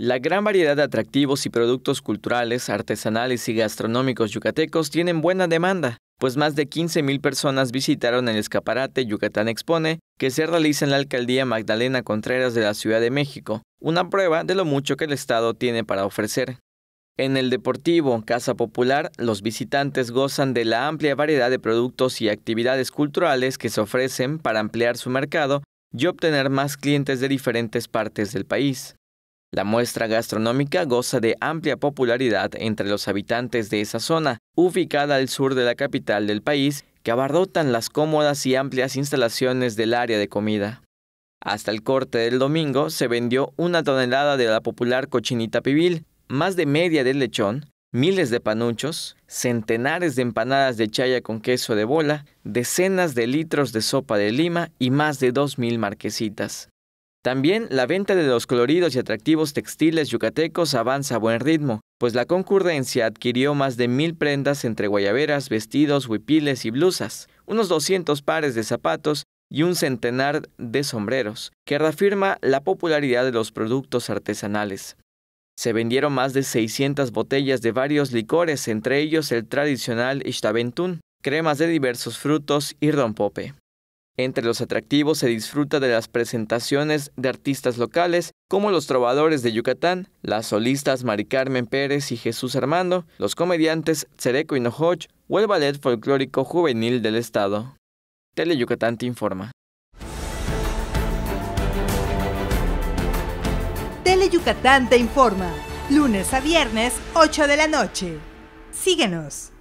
La gran variedad de atractivos y productos culturales, artesanales y gastronómicos yucatecos tienen buena demanda, pues más de 15.000 personas visitaron el escaparate Yucatán Expone, que se realiza en la alcaldía Magdalena Contreras de la Ciudad de México, una prueba de lo mucho que el Estado tiene para ofrecer. En el Deportivo Casa Popular, los visitantes gozan de la amplia variedad de productos y actividades culturales que se ofrecen para ampliar su mercado y obtener más clientes de diferentes partes del país. La muestra gastronómica goza de amplia popularidad entre los habitantes de esa zona, ubicada al sur de la capital del país, que abarrotan las cómodas y amplias instalaciones del área de comida. Hasta el corte del domingo se vendió una tonelada de la popular cochinita pibil, más de media de lechón, miles de panuchos, centenares de empanadas de chaya con queso de bola, decenas de litros de sopa de lima y más de 2.000 marquesitas. También la venta de los coloridos y atractivos textiles yucatecos avanza a buen ritmo, pues la concurrencia adquirió más de mil prendas entre guayaberas, vestidos, huipiles y blusas, unos 200 pares de zapatos y un centenar de sombreros, que reafirma la popularidad de los productos artesanales. Se vendieron más de 600 botellas de varios licores, entre ellos el tradicional Ixtaventún, cremas de diversos frutos y rompope. Entre los atractivos se disfruta de las presentaciones de artistas locales como los trovadores de Yucatán, las solistas Mari Carmen Pérez y Jesús Armando, los comediantes Cereco Nohoch o el Ballet Folclórico Juvenil del Estado. Tele Yucatán te informa. Tele Yucatán te informa, lunes a viernes, 8 de la noche. Síguenos.